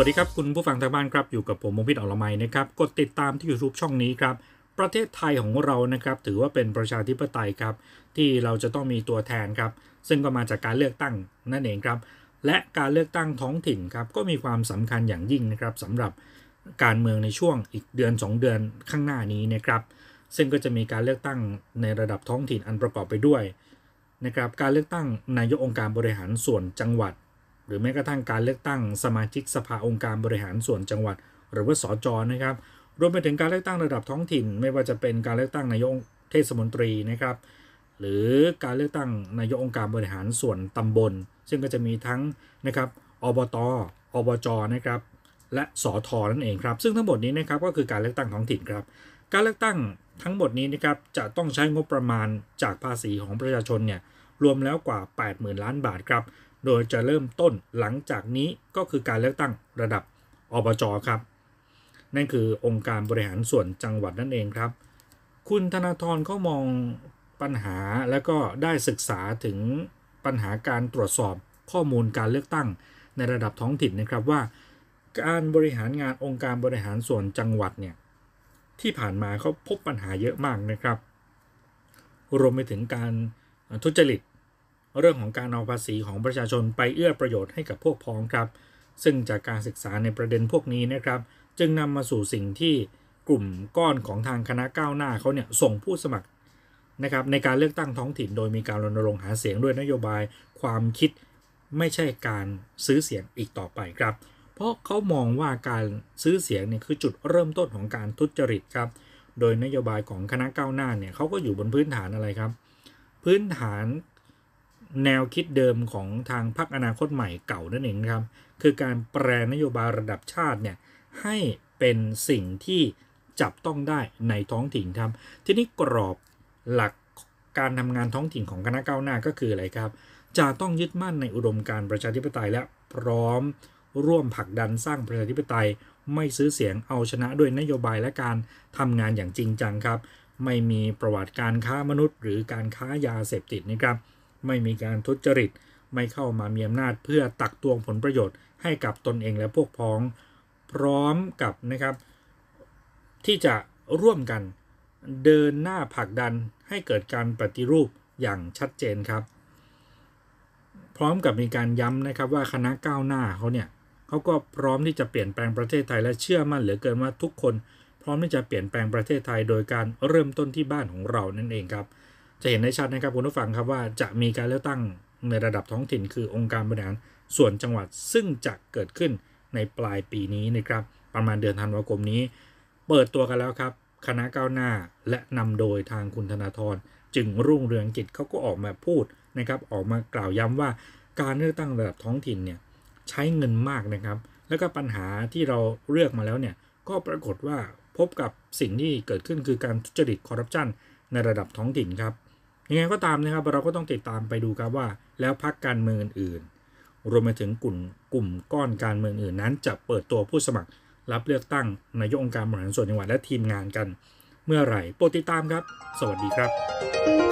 วัสดีครับคุณผู้ฟังทางบ้านครับอยู่กับผมมงพิษอรไมนะครับกดติดตามที่ YouTube ช่องนี้ครับประเทศไทยของเรานะครับถือว่าเป็นประชาธิปไตยครับที่เราจะต้องมีตัวแทนครับ ซึ่งก็มาจากการเลือกตั้งนั่นเองครับ และการเลือกตั้งท้องถิ่นครับก็มีความสำคัญอย่างยิ่งนะครับสำหรับ การเมืองในช่วงอีกเดือน 2 เดือนข้างหน้านี้นะครับซึ่งก็จะมีการเลือกตั้งในระดับท้องถิ่นอันประกอบไปด้วยนะครับการเลือกตั้งนายกองค์การบริหารส่วนจังหวัดหรือแม้กระทั่งการเลือกตั้งสมาชิกสภาองค์การบริหารส่วนจังหวัด หรือว่าสจนะครับ รวมไปถึงการเลือกตั้งระดับท้องถิ่น ไม่ว่าจะเป็นการเลือกตั้งนายกเทศมนตรีนะครับ หรือการเลือกตั้งนายกองค์การบริหารส่วนตำบล ซึ่งก็จะมีทั้งนะครับอบตอบจนะครับและสอทอนั่นเองครับ ซึ่งทั้งหมดนี้นะครับก็คือการเลือกตั้งท้องถิ่นครับ การเลือกตั้งทั้งหมดนี้นะครับจะต้องใช้งบประมาณจากภาษีของประชาชนเนี่ยรวมแล้วกว่า 80,000ล้านบาทครับโดยจะเริ่มต้นหลังจากนี้ก็คือการเลือกตั้งระดับอบจครับนั่นคือองค์การบริหารส่วนจังหวัดนั่นเองครับ คุณธนาธรก็มองปัญหาและก็ได้ศึกษาถึงปัญหาการตรวจสอบข้อมูลการเลือกตั้งในระดับท้องถิ่นนะครับว่า การบริหารงานองค์การบริหารส่วนจังหวัดเนี่ย ที่ผ่านมาเขาพบปัญหาเยอะมากนะครับ รวมไปถึงการทุจริตเรื่องของการเอาภาษีของประชาชนไปเอื้อประโยชน์ให้กับพวกพ้องครับ ซึ่งจากการศึกษาในประเด็นพวกนี้นะครับ จึงนำมาสู่สิ่งที่กลุ่มก้อนของทางคณะก้าวหน้าเขาเนี่ย ส่งผู้สมัคร นะครับ ในการเลือกตั้งท้องถิ่นโดยมีการรณรงค์หาเสียงด้วยนโยบายความคิดไม่ใช่การซื้อเสียงอีกต่อไปครับ เพราะเขามองว่าการซื้อเสียงเนี่ยคือจุดเริ่มต้นของการทุจริตครับ โดยนโยบายของคณะก้าวหน้าเนี่ยเขาก็อยู่บนพื้นฐานอะไรครับ พื้นฐานแนวคิดเดิมของทางพรรคอนาคตใหม่เก่านั่นเองครับ คือการแปรนโยบายระดับชาติเนี่ยให้เป็นสิ่งที่จับต้องได้ในท้องถิ่นครับทีนี้กรอบหลักการทำงานท้องถิ่นของคณะก้าวหน้าก็คืออะไรครับ จะต้องยึดมั่นในอุดมการประชาธิปไตยและพร้อมร่วมผลักดันสร้างประชาธิปไตย ไม่ซื้อเสียงเอาชนะด้วยนโยบายและการทำงานอย่างจริงจังครับ ไม่มีประวัติการค้ามนุษย์ หรือการค้ายาเสพติดนะครับไม่มีการทุจริตไม่เข้ามามีอำนาจเพื่อตักตวงผลประโยชน์ ให้กับตนเองและพวกพ้อง พร้อมกับนะครับ ที่จะร่วมกันเดินหน้าผลักดันให้เกิดการปฏิรูปอย่างชัดเจนครับ พร้อมกับมีการย้ำนะครับว่าคณะก้าวหน้าเขาเนี่ยเขาก็พร้อมที่จะเปลี่ยนแปลงประเทศไทยและเชื่อมั่นเหลือเกินว่าทุกคน พร้อมที่จะเปลี่ยนแปลงประเทศไทยโดยการเริ่มต้นที่บ้านของเรานั่นเองครับจะเห็นได้ชัดนะครับคุณผู้ฟังครับว่าจะมีการเลือกตั้งในระดับท้องถิ่นคือองค์การบริหารส่วนจังหวัดซึ่งจะเกิดขึ้นในปลายปีนี้นะครับ ประมาณเดือนธันวาคมนี้ เปิดตัวกันแล้วครับ คณะก้าวหน้าและนำโดยทางคุณธนาธรจึงรุ่งเรืองกิจเขาก็ออกมาพูดนะครับ ออกมากล่าวย้ำว่าการเลือกตั้งระดับท้องถิ่นเนี่ยใช้เงินมากนะครับ แล้วก็ปัญหาที่เราเลือกมาแล้วเนี่ยก็ปรากฏว่าพบกับสิ่งที่เกิดขึ้นคือการทุจริตคอร์รัปชันในระดับท้องถิ่นครับยังไงก็ตามนะครับ เราก็ต้องติดตามไปดูครับว่า แล้วพักการเมืองอื่นรวมไปถึงกลุ่มกลุ่มก้อนการเมืองอื่นนั้นจะเปิดตัวผู้สมัคร รับเลือกตั้งนายกองค์การบริหารส่วนจังหวัดและทีมงานกัน เมื่อไหร่โปรดติดตามครับ สวัสดีครับ